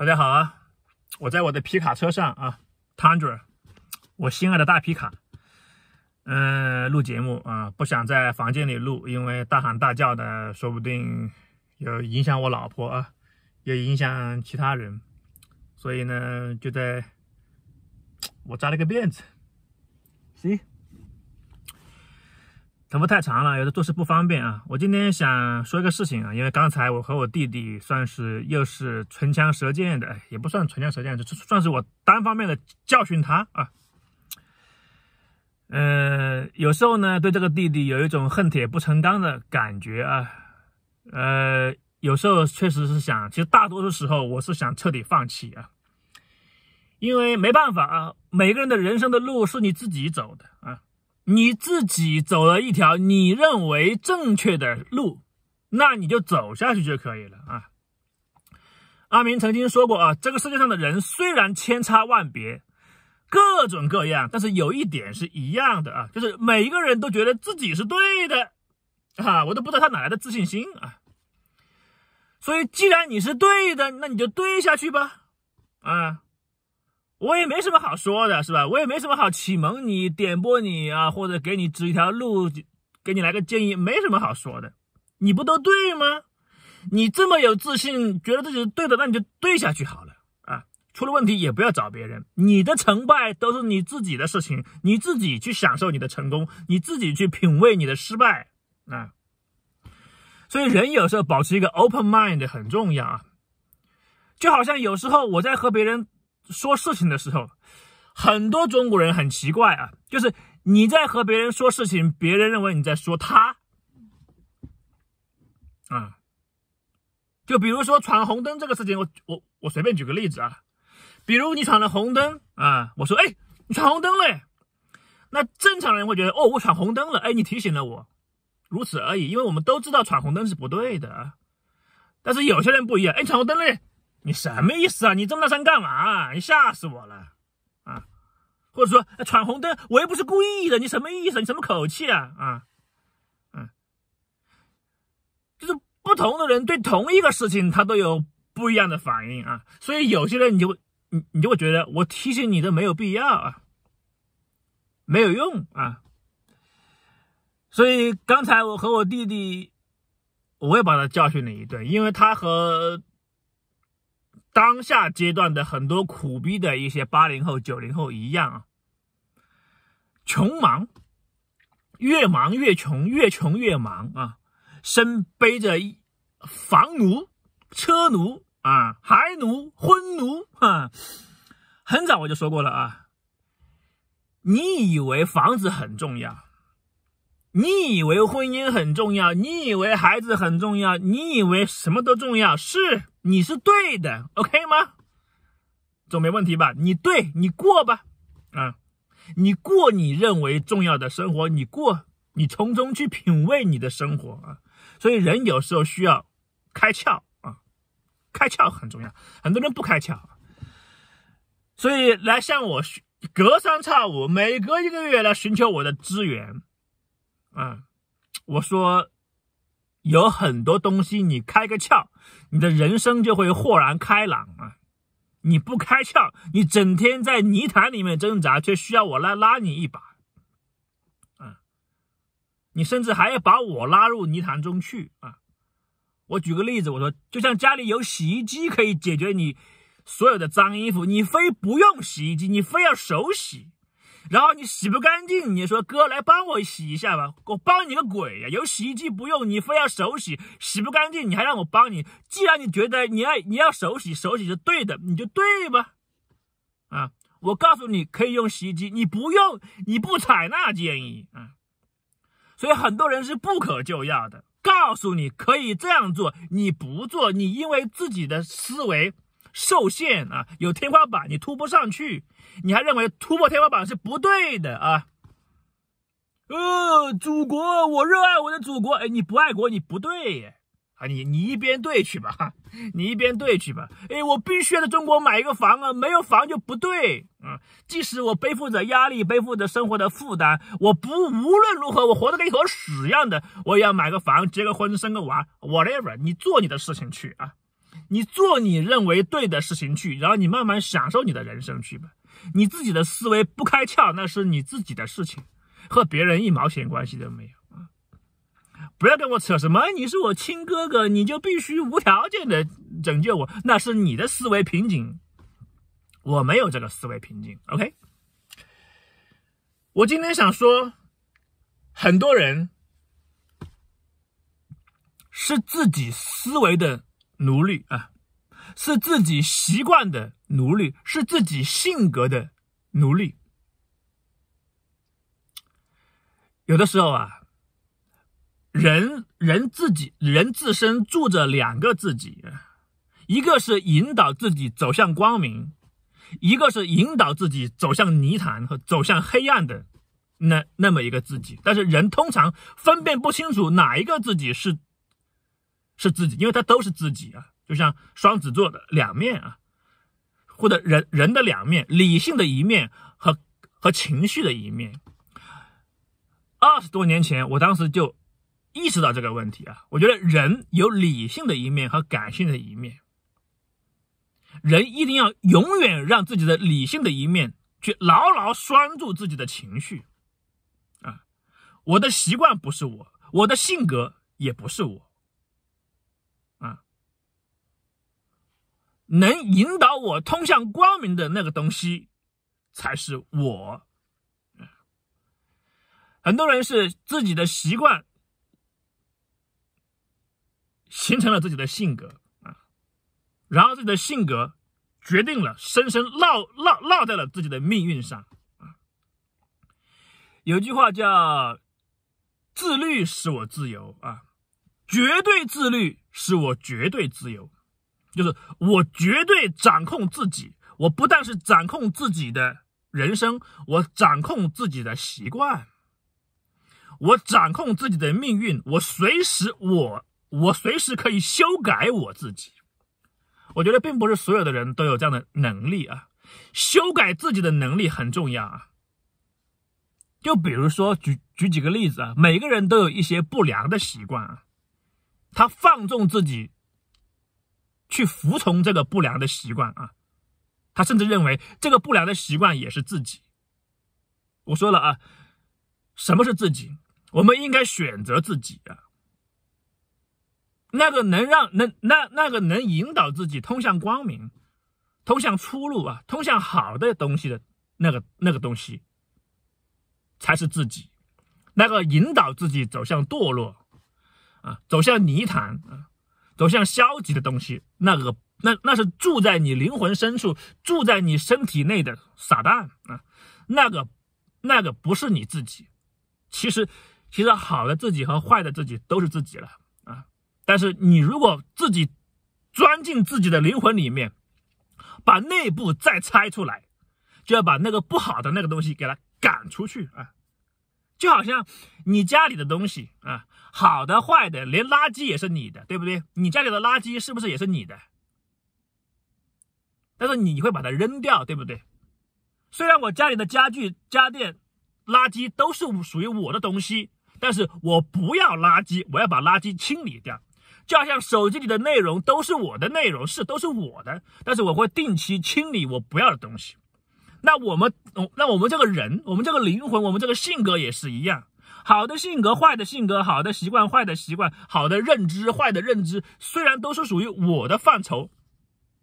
大家好啊！我在我的皮卡车上啊，Tundra，我心爱的大皮卡。嗯，录节目啊，不想在房间里录，因为大喊大叫的，说不定有影响我老婆啊，也影响其他人。所以呢，就在我扎了个辫子，行。头发太长了，有的做事不方便啊。我今天想说一个事情啊，因为刚才我和我弟弟算是又是唇枪舌剑的，也不算唇枪舌剑，就算是我单方面的教训他啊。呃，有时候呢，对这个弟弟有一种恨铁不成钢的感觉啊。呃，有时候确实是想，其实大多数时候我是想彻底放弃啊，因为没办法啊，每个人的人生的路是你自己走的啊。你自己走了一条你认为正确的路，那你就走下去就可以了啊。阿明曾经说过啊，这个世界上的人虽然千差万别，各种各样，但是有一点是一样的啊，就是每一个人都觉得自己是对的啊，我都不知道他哪来的自信心啊。所以，既然你是对的，那你就对下去吧，啊。我也没什么好说的，是吧？我也没什么好启蒙你、点拨你啊，或者给你指一条路，给你来个建议，没什么好说的。你不都对吗？你这么有自信，觉得自己是对的，那你就对下去好了啊！出了问题也不要找别人，你的成败都是你自己的事情，你自己去享受你的成功，你自己去品味你的失败啊！所以，人有时候保持一个 open mind 很重要啊！就好像有时候我在和别人。说事情的时候，很多中国人很奇怪啊，就是你在和别人说事情，别人认为你在说他啊。就比如说闯红灯这个事情，我我我随便举个例子啊，比如你闯了红灯啊，我说哎，你闯红灯了，那正常人会觉得哦，我闯红灯了，哎，你提醒了我，如此而已，因为我们都知道闯红灯是不对的啊。但是有些人不一样，哎，闯红灯了。你什么意思啊？你这么大声干嘛？你吓死我了，啊！或者说闯红灯，我又不是故意的，你什么意思？你什么口气啊？啊，嗯，就是不同的人对同一个事情，他都有不一样的反应啊。所以有些人你就你你就会觉得我提醒你都没有必要啊，没有用啊。所以刚才我和我弟弟，我也把他教训了一顿，因为他和。当下阶段的很多苦逼的一些八零后、九零后一样啊，穷忙，越忙越穷，越穷越忙啊，身背着房奴、车奴啊、孩奴、婚奴，啊。很早我就说过了啊，你以为房子很重要，你以为婚姻很重要，你以为孩子很重要，你以为什么都重要是？你是对的，OK 吗？总没问题吧？你对你过吧，啊，你过你认为重要的生活，你过你从中去品味你的生活啊。所以人有时候需要开窍啊，开窍很重要。很多人不开窍，所以来向我隔三差五，每隔一个月来寻求我的资源，啊，我说。有很多东西，你开个窍，你的人生就会豁然开朗啊！你不开窍，你整天在泥潭里面挣扎，却需要我来拉你一把，啊！你甚至还要把我拉入泥潭中去啊！我举个例子，我说，就像家里有洗衣机可以解决你所有的脏衣服，你非不用洗衣机，你非要手洗。然后你洗不干净，你说哥来帮我洗一下吧，我帮你个鬼呀！有洗衣机不用，你非要手洗，洗不干净你还让我帮你。既然你觉得你要你要手洗，手洗是对的，你就对吧？啊，我告诉你可以用洗衣机，你不用，你不采纳建议啊。所以很多人是不可救药的。告诉你可以这样做，你不做，你因为自己的思维。受限啊，有天花板，你突不上去，你还认为突破天花板是不对的啊？呃，祖国，我热爱我的祖国，哎，你不爱国，你不对耶！啊，你你一边对去吧，哈，你一边对去吧。哎，我必须要在中国买一个房啊，没有房就不对，啊。即使我背负着压力，背负着生活的负担，我不无论如何，我活得跟一坨屎一样的，我也要买个房，结个婚，生个娃，whatever，你做你的事情去啊。你做你认为对的事情去，然后你慢慢享受你的人生去吧。你自己的思维不开窍，那是你自己的事情，和别人一毛钱关系都没有。不要跟我扯什么，你是我亲哥哥，你就必须无条件的拯救我，那是你的思维瓶颈。我没有这个思维瓶颈。OK，我今天想说，很多人是自己思维的。奴隶啊，是自己习惯的奴隶，是自己性格的奴隶。有的时候啊，人人自己人自身住着两个自己，一个是引导自己走向光明，一个是引导自己走向泥潭和走向黑暗的那那么一个自己。但是人通常分辨不清楚哪一个自己是。是自己，因为它都是自己啊，就像双子座的两面啊，或者人人的两面，理性的一面和和情绪的一面。二十多年前，我当时就意识到这个问题啊，我觉得人有理性的一面和感性的一面，人一定要永远让自己的理性的一面去牢牢拴住自己的情绪啊。我的习惯不是我，我的性格也不是我。能引导我通向光明的那个东西，才是我。很多人是自己的习惯，形成了自己的性格啊，然后自己的性格决定了，深深烙烙烙在了自己的命运上啊。有句话叫“自律使我自由”，啊，绝对自律使我绝对自由。就是我绝对掌控自己，我不但是掌控自己的人生，我掌控自己的习惯，我掌控自己的命运，我随时我我随时可以修改我自己。我觉得并不是所有的人都有这样的能力啊，修改自己的能力很重要啊。就比如说举举几个例子啊，每个人都有一些不良的习惯啊，他放纵自己。去服从这个不良的习惯啊，他甚至认为这个不良的习惯也是自己。我说了啊，什么是自己？我们应该选择自己啊，那个能让能那那个能引导自己通向光明、通向出路啊、通向好的东西的那个那个东西，才是自己。那个引导自己走向堕落啊，走向泥潭啊。走向消极的东西，那个那那是住在你灵魂深处、住在你身体内的傻蛋啊！那个那个不是你自己。其实其实好的自己和坏的自己都是自己了啊！但是你如果自己钻进自己的灵魂里面，把内部再拆出来，就要把那个不好的那个东西给它赶出去啊！就好像你家里的东西啊，好的、坏的，连垃圾也是你的，对不对？你家里的垃圾是不是也是你的？但是你会把它扔掉，对不对？虽然我家里的家具、家电、垃圾都是属于我的东西，但是我不要垃圾，我要把垃圾清理掉。就好像手机里的内容都是我的内容，是都是我的，但是我会定期清理我不要的东西。那我们，那我们这个人，我们这个灵魂，我们这个性格也是一样，好的性格，坏的性格，好的习惯，坏的习惯，好的认知，坏的认知，虽然都是属于我的范畴，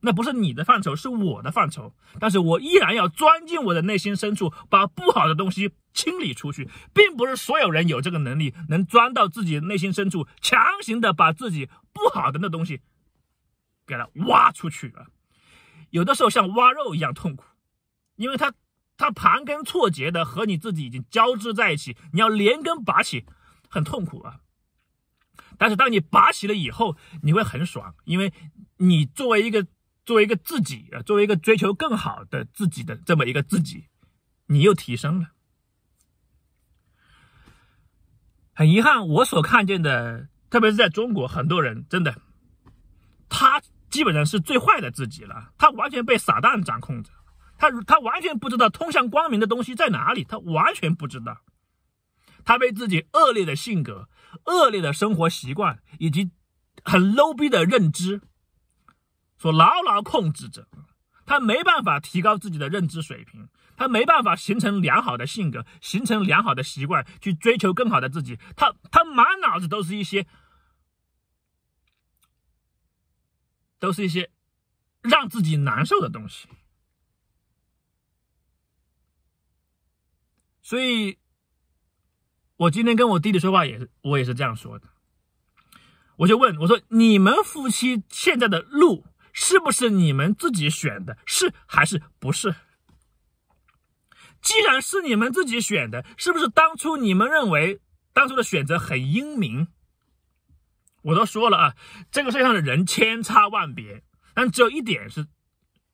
那不是你的范畴，是我的范畴，但是我依然要钻进我的内心深处，把不好的东西清理出去，并不是所有人有这个能力，能钻到自己内心深处，强行的把自己不好的那东西给它挖出去啊，有的时候像挖肉一样痛苦。因为它，它盘根错节的和你自己已经交织在一起，你要连根拔起，很痛苦啊。但是当你拔起了以后，你会很爽，因为你作为一个作为一个自己啊，作为一个追求更好的自己的这么一个自己，你又提升了。很遗憾，我所看见的，特别是在中国，很多人真的，他基本上是最坏的自己了，他完全被撒旦掌控着。他他完全不知道通向光明的东西在哪里，他完全不知道。他被自己恶劣的性格、恶劣的生活习惯以及很 low 逼的认知所牢牢控制着。他没办法提高自己的认知水平，他没办法形成良好的性格、形成良好的习惯，去追求更好的自己。他他满脑子都是一些都是一些让自己难受的东西。所以，我今天跟我弟弟说话也是，我也是这样说的。我就问我说：“你们夫妻现在的路是不是你们自己选的？是还是不是？既然是你们自己选的，是不是当初你们认为当初的选择很英明？”我都说了啊，这个世界上的人千差万别，但只有一点是。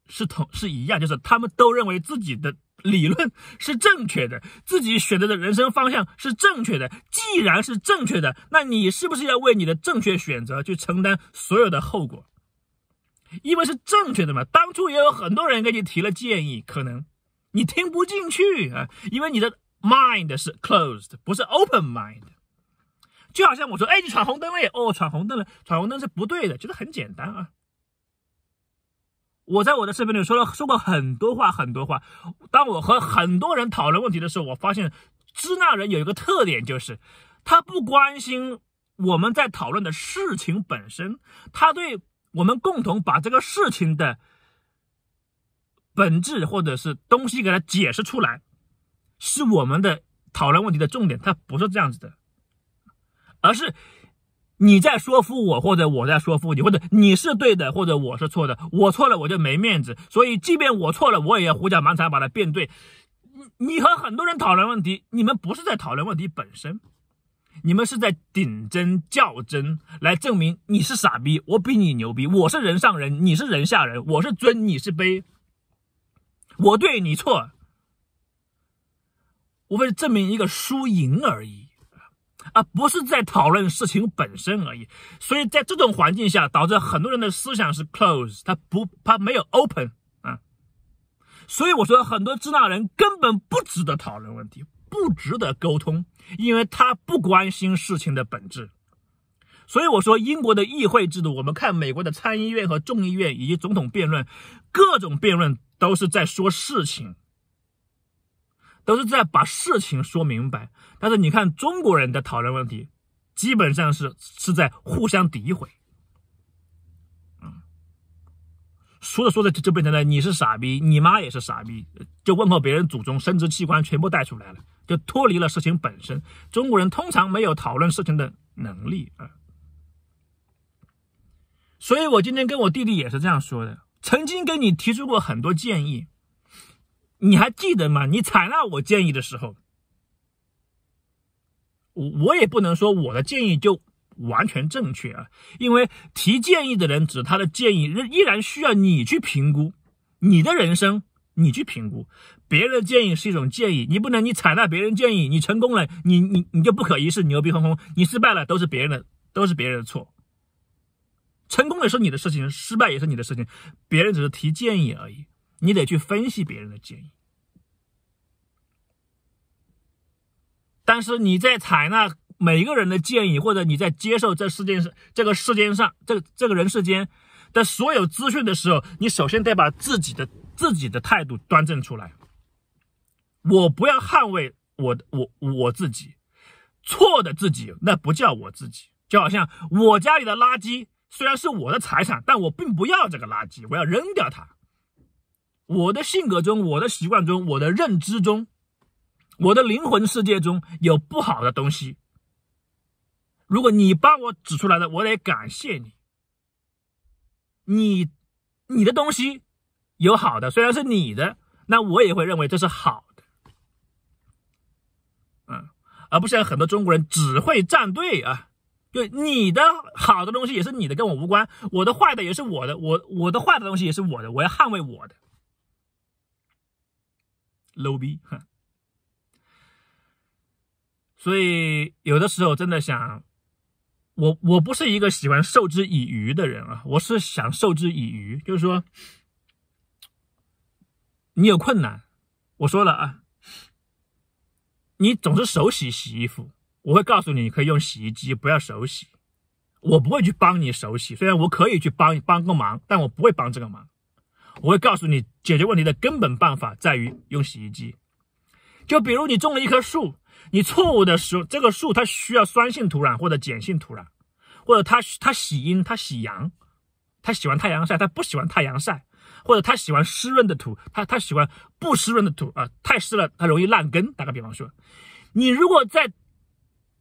是同是一样，就是他们都认为自己的理论 是正确的，自己选择的人生方向是正确的。既然是正确的，那你是不是要为你的正确选择去承担所有的后果？因为是正确的嘛，当初也有很多人给你提了建议，可能你听不进去啊，因为你的 mind 是 closed，不是 open mind。就好像我说，哎，你闯红灯了，哦，闯红灯了，闯红灯是不对的，其实很简单啊。我在我的视频里说了说过很多话很多话。当我和很多人讨论问题的时候，我发现支那人有一个特点，就是他不关心我们在讨论的事情本身，他对我们共同把这个事情的本质或者是东西给他解释出来，是我们的讨论问题的重点。他不是这样子的，而是。你在说服我，或者我在说服你，或者你是对的，或者我是错的。我错了，我就没面子。所以，即便我错了，我也要胡搅蛮缠，把它变对。你你和很多人讨论问题，你们不是在讨论问题本身，你们是在顶真较真，来证明你是傻逼，我比你牛逼，我是人上人，你是人下人，我是尊，你是卑。我对你错，我为了证明一个输赢而已。啊，不是在讨论事情本身而已，所以在这种环境下，导致很多人的思想是 close，他不他没有 open 啊，所以我说很多支那人根本不值得讨论问题，不值得沟通，因为他不关心事情的本质。所以我说英国的议会制度，我们看美国的参议院和众议院以及总统辩论，各种辩论都是在说事情。都是在把事情说明白，但是你看，中国人的讨论问题，基本上是是在互相诋毁。嗯，说着说着就就变成了你是傻逼，你妈也是傻逼，就问候别人祖宗生殖器官全部带出来了，就脱离了事情本身。中国人通常没有讨论事情的能力啊。所以我今天跟我弟弟也是这样说的，曾经跟你提出过很多建议。你还记得吗？你采纳我建议的时候，我我也不能说我的建议就完全正确啊，因为提建议的人，指他的建议依然需要你去评估。你的人生，你去评估。别人的建议是一种建议，你不能你采纳别人建议，你成功了，你你你就不可一世，牛逼哄哄；你失败了，都是别人的，都是别人的错。成功也是你的事情，失败也是你的事情，别人只是提建议而已。你得去分析别人的建议，但是你在采纳每个人的建议，或者你在接受这世界上这个世间上这这个人世间的所有资讯的时候，你首先得把自己的自己的态度端正出来。我不要捍卫我我我自己错的自己，那不叫我自己。就好像我家里的垃圾虽然是我的财产，但我并不要这个垃圾，我要扔掉它。我的性格中、我的习惯中、我的认知中、我的灵魂世界中有不好的东西。如果你帮我指出来的，我得感谢你。你、你的东西有好的，虽然是你的，那我也会认为这是好的。嗯，而不像很多中国人只会站队啊，对你的好的东西也是你的，跟我无关；我的坏的也是我的，我、我的坏的东西也是我的，我要捍卫我的。low 逼，哈。所以有的时候真的想，我我不是一个喜欢授之以渔的人啊，我是想授之以渔，就是说，你有困难，我说了啊，你总是手洗洗衣服，我会告诉你你可以用洗衣机，不要手洗。我不会去帮你手洗，虽然我可以去帮帮个忙，但我不会帮这个忙。我会告诉你，解决问题的根本办法在于用洗衣机。就比如你种了一棵树，你错误的时候，这个树，它需要酸性土壤或者碱性土壤，或者它它喜阴它喜阳，它喜欢太阳晒，它不喜欢太阳晒，或者它喜欢湿润的土，它它喜欢不湿润的土啊，太湿了它容易烂根。打个比方说，你如果在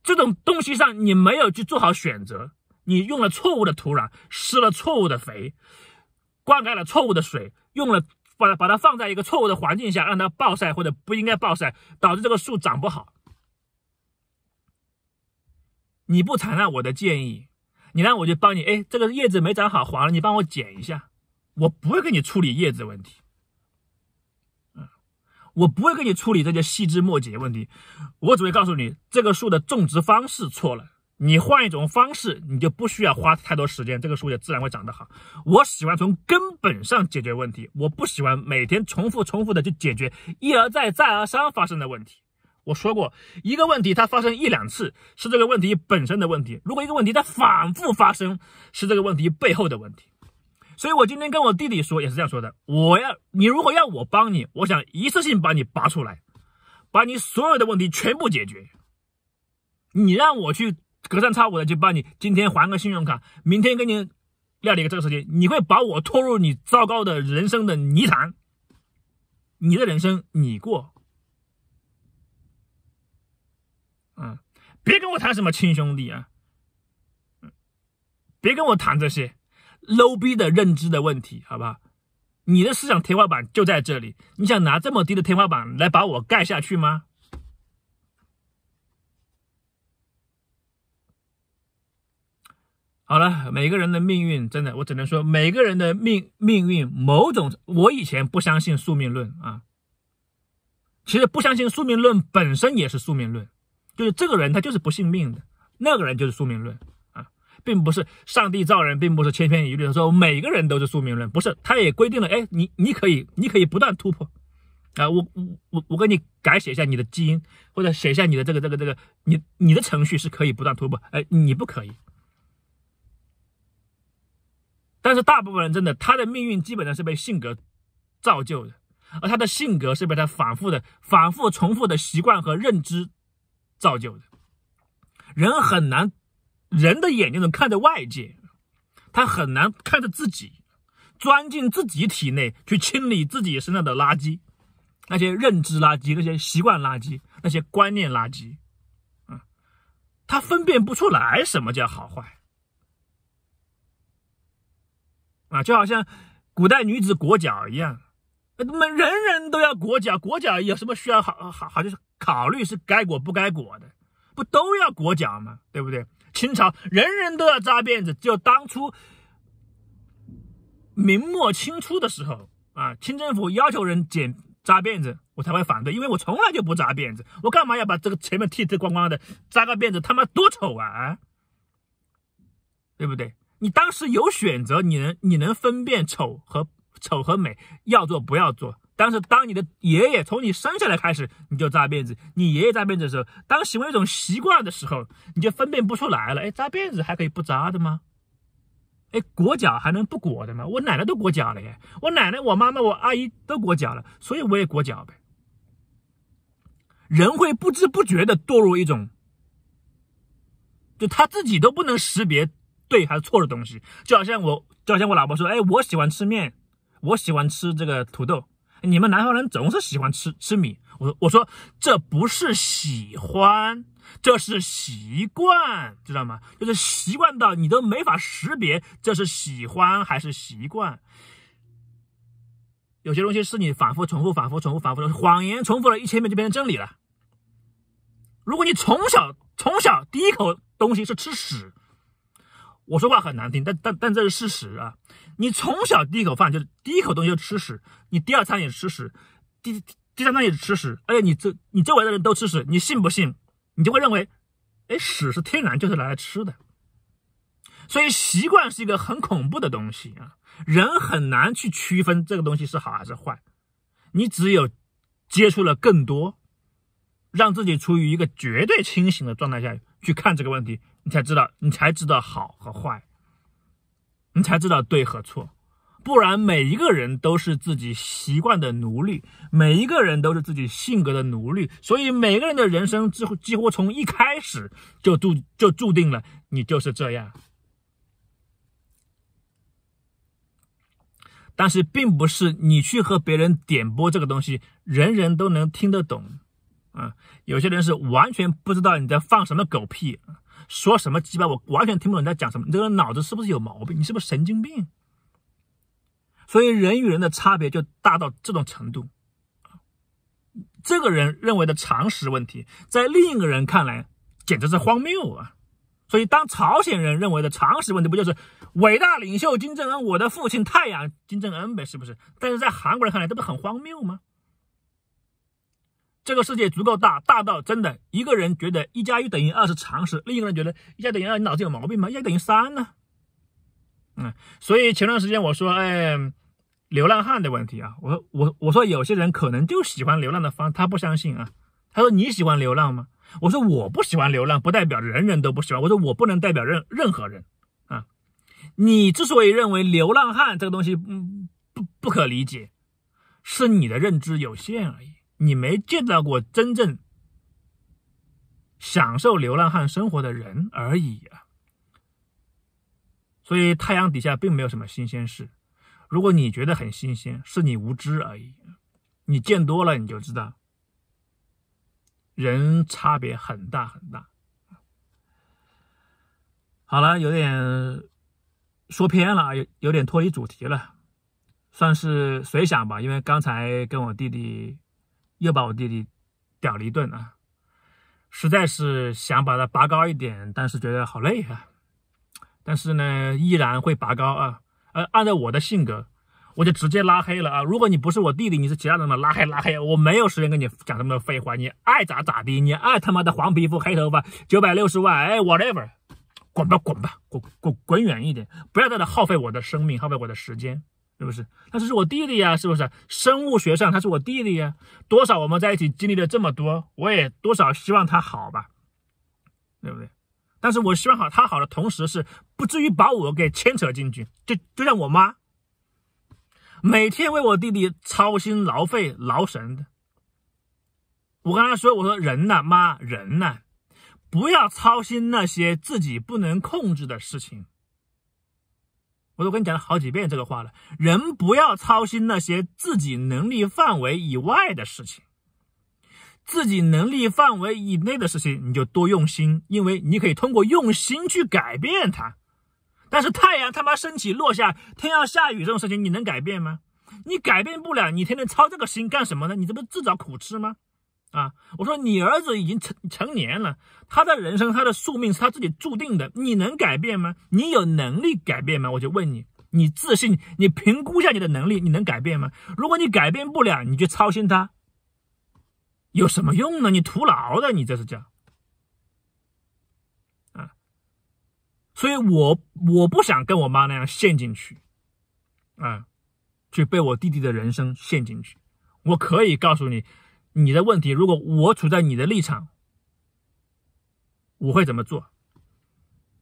这种东西上你没有去做好选择，你用了错误的土壤，施了错误的肥。灌溉了错误的水，用了把把它放在一个错误的环境下，让它暴晒或者不应该暴晒，导致这个树长不好。你不采纳我的建议，你让我就帮你。哎，这个叶子没长好黄了，你帮我剪一下。我不会给你处理叶子问题，我不会给你处理这些细枝末节问题，我只会告诉你这个树的种植方式错了。你换一种方式，你就不需要花太多时间，这个树也自然会长得好。我喜欢从根本上解决问题，我不喜欢每天重复重复的去解决一而再再而三发生的问题。我说过，一个问题它发生一两次是这个问题本身的问题，如果一个问题它反复发生，是这个问题背后的问题。所以我今天跟我弟弟说也是这样说的，我要你如果要我帮你，我想一次性把你拔出来，把你所有的问题全部解决。你让我去。隔三差五的就帮你今天还个信用卡，明天给你料理个这个事情，你会把我拖入你糟糕的人生的泥潭。你的人生你过，啊，别跟我谈什么亲兄弟啊，别跟我谈这些 low 逼的认知的问题，好不好？你的思想天花板就在这里，你想拿这么低的天花板来把我盖下去吗？好了，每个人的命运真的，我只能说，每个人的命命运某种，我以前不相信宿命论啊。其实不相信宿命论本身也是宿命论，就是这个人他就是不信命的，那个人就是宿命论啊，并不是上帝造人，并不是千篇一律的说每个人都是宿命论，不是，他也规定了，哎，你你可以你可以不断突破，啊，我我我我给你改写一下你的基因，或者写一下你的这个这个这个，你你的程序是可以不断突破，哎，你不可以。但是大部分人真的，他的命运基本上是被性格造就的，而他的性格是被他反复的、反复重复的习惯和认知造就的。人很难，人的眼睛能看着外界，他很难看着自己，钻进自己体内去清理自己身上的垃圾，那些认知垃圾、那些习惯垃圾、那些观念垃圾，嗯，他分辨不出来什么叫好坏。啊，就好像古代女子裹脚一样，么人人都要裹脚，裹脚有什么需要好好，就是考虑是该裹不该裹的，不都要裹脚吗？对不对？清朝人人都要扎辫子，只有当初明末清初的时候啊，清政府要求人剪扎辫子，我才会反对，因为我从来就不扎辫子，我干嘛要把这个前面剃得光光的扎个辫子，他妈多丑啊，对不对？你当时有选择，你能你能分辨丑和丑和美，要做不要做。但是当你的爷爷从你生下来开始，你就扎辫子。你爷爷扎辫子的时候，当成为一种习惯的时候，你就分辨不出来了。哎，扎辫子还可以不扎的吗？哎，裹脚还能不裹的吗？我奶奶都裹脚了耶，我奶奶、我妈妈、我阿姨都裹脚了，所以我也裹脚呗。人会不知不觉地堕入一种，就他自己都不能识别。对还是错的东西，就好像我，就好像我老婆说：“哎，我喜欢吃面，我喜欢吃这个土豆。”你们南方人总是喜欢吃吃米。我我说这不是喜欢，这是习惯，知道吗？就是习惯到你都没法识别这是喜欢还是习惯。有些东西是你反复重复、反复重复、反复的谎言，重复了一千遍就变成真理了。如果你从小从小第一口东西是吃屎。我说话很难听，但但但这是事实啊！你从小第一口饭就是第一口东西就吃屎，你第二餐也吃屎，第第三餐也吃屎，而且你这你周围的人都吃屎，你信不信？你就会认为，哎，屎是天然就是拿来吃的。所以习惯是一个很恐怖的东西啊，人很难去区分这个东西是好还是坏。你只有接触了更多，让自己处于一个绝对清醒的状态下去看这个问题。你才知道，你才知道好和坏，你才知道对和错。不然，每一个人都是自己习惯的奴隶，每一个人都是自己性格的奴隶。所以，每个人的人生几乎几乎从一开始就注就注定了，你就是这样。但是，并不是你去和别人点播这个东西，人人都能听得懂。啊，有些人是完全不知道你在放什么狗屁。说什么鸡巴，我完全听不懂你在讲什么。你这个脑子是不是有毛病？你是不是神经病？所以人与人的差别就大到这种程度。这个人认为的常识问题，在另一个人看来简直是荒谬啊。所以当朝鲜人认为的常识问题，不就是伟大领袖金正恩，我的父亲太阳金正恩呗，是不是？但是在韩国人看来，这不很荒谬吗？这个世界足够大，大到真的一个人觉得一加一等于二是常识，另一个人觉得一加等于二，你脑子有毛病吗？一加等于三呢？嗯，所以前段时间我说，哎，流浪汉的问题啊，我我我说有些人可能就喜欢流浪的方，他不相信啊，他说你喜欢流浪吗？我说我不喜欢流浪，不代表人人都不喜欢。我说我不能代表任任何人啊。你之所以认为流浪汉这个东西，嗯，不不可理解，是你的认知有限而已。你没见到过真正享受流浪汉生活的人而已啊！所以太阳底下并没有什么新鲜事。如果你觉得很新鲜，是你无知而已。你见多了你就知道，人差别很大很大。好了，有点说偏了，有有点脱离主题了，算是随想吧。因为刚才跟我弟弟。又把我弟弟屌了一顿啊！实在是想把他拔高一点，但是觉得好累啊。但是呢，依然会拔高啊！呃，按照我的性格，我就直接拉黑了啊！如果你不是我弟弟，你是其他人的，拉黑拉黑！我没有时间跟你讲那么多废话，你爱咋咋地，你爱他妈的黄皮肤黑头发九百六十万，哎，whatever，滚吧滚吧滚滚滚远一点，不要在这耗费我的生命，耗费我的时间。是不是？他是我弟弟呀，是不是？生物学上他是我弟弟呀。多少我们在一起经历了这么多，我也多少希望他好吧，对不对？但是我希望好他好的同时，是不至于把我给牵扯进去。就就像我妈，每天为我弟弟操心劳肺劳神的。我刚才说，我说人呐，妈人呐，不要操心那些自己不能控制的事情。我都跟你讲了好几遍这个话了，人不要操心那些自己能力范围以外的事情，自己能力范围以内的事情你就多用心，因为你可以通过用心去改变它。但是太阳他妈升起落下，天要下雨这种事情你能改变吗？你改变不了，你天天操这个心干什么呢？你这不是自找苦吃吗？啊！我说你儿子已经成成年了，他的人生，他的宿命是他自己注定的，你能改变吗？你有能力改变吗？我就问你，你自信？你评估一下你的能力，你能改变吗？如果你改变不了，你就操心他，有什么用呢？你徒劳的，你这是叫啊！所以我我不想跟我妈那样陷进去，啊，去被我弟弟的人生陷进去。我可以告诉你。你的问题，如果我处在你的立场，我会怎么做？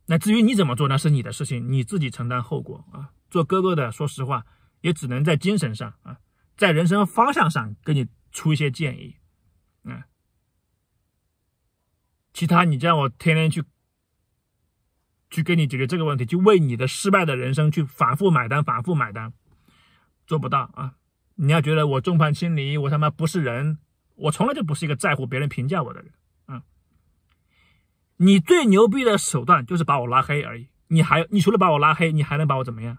那至于你怎么做，那是你的事情，你自己承担后果啊。做哥哥的，说实话，也只能在精神上啊，在人生方向上给你出一些建议，嗯。其他你叫我天天去，去给你解决这个问题，就为你的失败的人生去反复买单、反复买单，做不到啊。你要觉得我众叛亲离，我他妈不是人。我从来就不是一个在乎别人评价我的人，嗯，你最牛逼的手段就是把我拉黑而已，你还你除了把我拉黑，你还能把我怎么样？